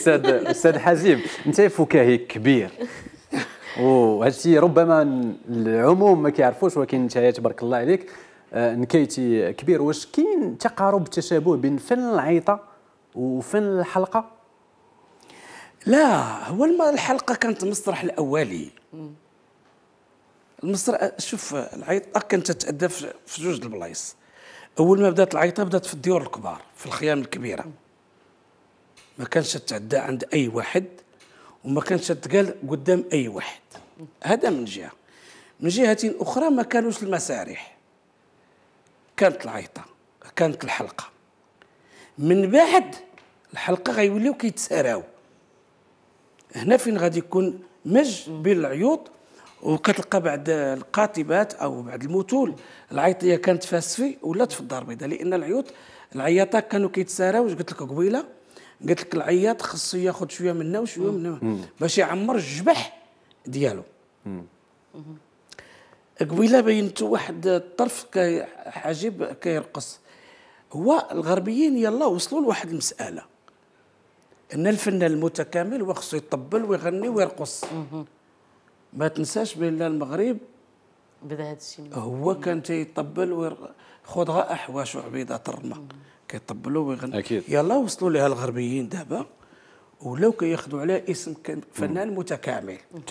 استاذ استاذ حازم انت فكاهي كبير وهذا الشيء ربما العموم ما كيعرفوش ولكن انت تبارك الله عليك آه، نكيتي كبير واش كاين تقارب تشابه بين فن العيطه وفن الحلقه لا هو الحلقه كانت المسرح الاولي المسرح شوف العيطه كانت تتادى في جوج البلايص اول ما بدات العيطه بدات في الديور الكبار في الخيام الكبيره ما كانش تتعدى عند اي واحد وما كانش تقال قدام اي واحد هذا من جهه من جهه اخرى ما كانوش المسارح كانت العيطه كانت الحلقه من بعد الحلقه غيوليو كيتساراو هنا فين غادي يكون مج بين العيوط وكتلقى بعد القاطبات او بعد المتول العيطيه كانت فاسفي ولات في الدار البيضاء لان العيوط العياطه كانوا كيتساراو قلت لك قبيله قلت لك العياط خصو ياخذ شويه منا وشويه منا باش يعمر الجبح ديالو قبيله بينتو واحد الطرف كي حاجب كيرقص هو الغربيين يلا وصلوا لواحد المساله ان الفن المتكامل وخصو يطبل ويغني ويرقص ما تنساش بان المغرب بدا هذا الشيء هو كان تيطبل خذ غا احواش وعبيده الرمه كيطبلوا ويغنوا اكيد يلا وصلوا لها الغربيين دابا ولاو كياخذوا عليها اسم فنان متكامل